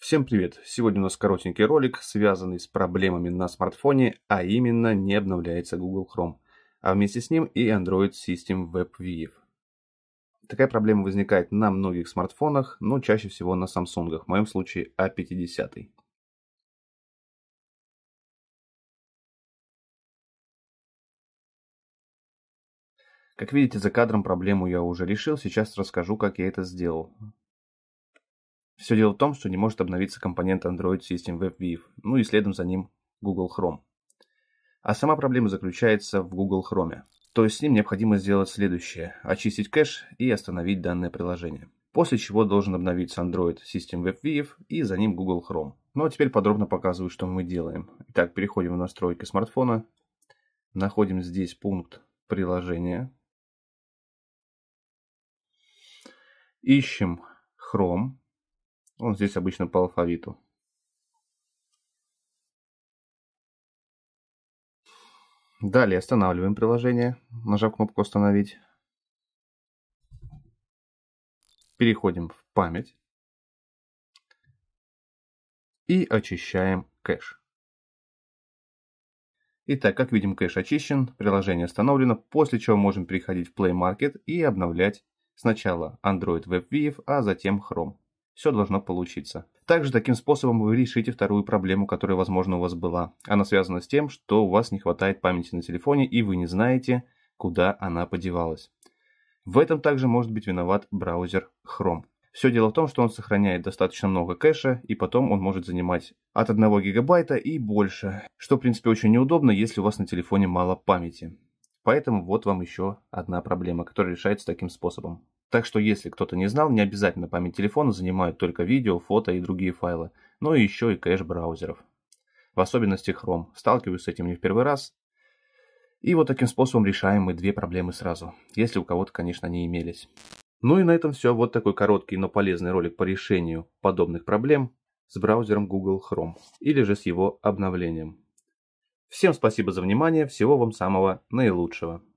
Всем привет! Сегодня у нас коротенький ролик, связанный с проблемами на смартфоне, а именно не обновляется Google Chrome, а вместе с ним и Android System WebView. Такая проблема возникает на многих смартфонах, но чаще всего на Samsung, в моем случае A50. А как видите, за кадром проблему я уже решил, сейчас расскажу, как я это сделал. Все дело в том, что не может обновиться компонент Android System WebView, ну и следом за ним Google Chrome. А сама проблема заключается в Google Chrome. То есть с ним необходимо сделать следующее. Очистить кэш и остановить данное приложение. После чего должен обновиться Android System WebView и за ним Google Chrome. Ну а теперь подробно показываю, что мы делаем. Итак, переходим в настройки смартфона. Находим здесь пункт приложения. Ищем Chrome. Он ну, здесь обычно по алфавиту. Далее останавливаем приложение, нажав кнопку «Остановить». Переходим в память. И очищаем кэш. Итак, как видим, кэш очищен, приложение остановлено, после чего можем переходить в Play Market и обновлять сначала Android WebView, а затем Chrome все должно получиться. Также таким способом вы решите вторую проблему, которая, возможно, у вас была. Она связана с тем, что у вас не хватает памяти на телефоне, и вы не знаете, куда она подевалась. В этом также может быть виноват браузер Chrome. Все дело в том, что он сохраняет достаточно много кэша, и потом он может занимать от 1 гигабайта и больше, что, в принципе, очень неудобно, если у вас на телефоне мало памяти. Поэтому вот вам еще одна проблема, которая решается таким способом. Так что, если кто-то не знал, не обязательно память телефона занимают только видео, фото и другие файлы, но еще и кэш браузеров. В особенности Chrome. Сталкиваюсь с этим не в первый раз. И вот таким способом решаем мы две проблемы сразу, если у кого-то, конечно, они имелись. Ну и на этом все. Вот такой короткий, но полезный ролик по решению подобных проблем с браузером Google Chrome или же с его обновлением. Всем спасибо за внимание, всего вам самого наилучшего.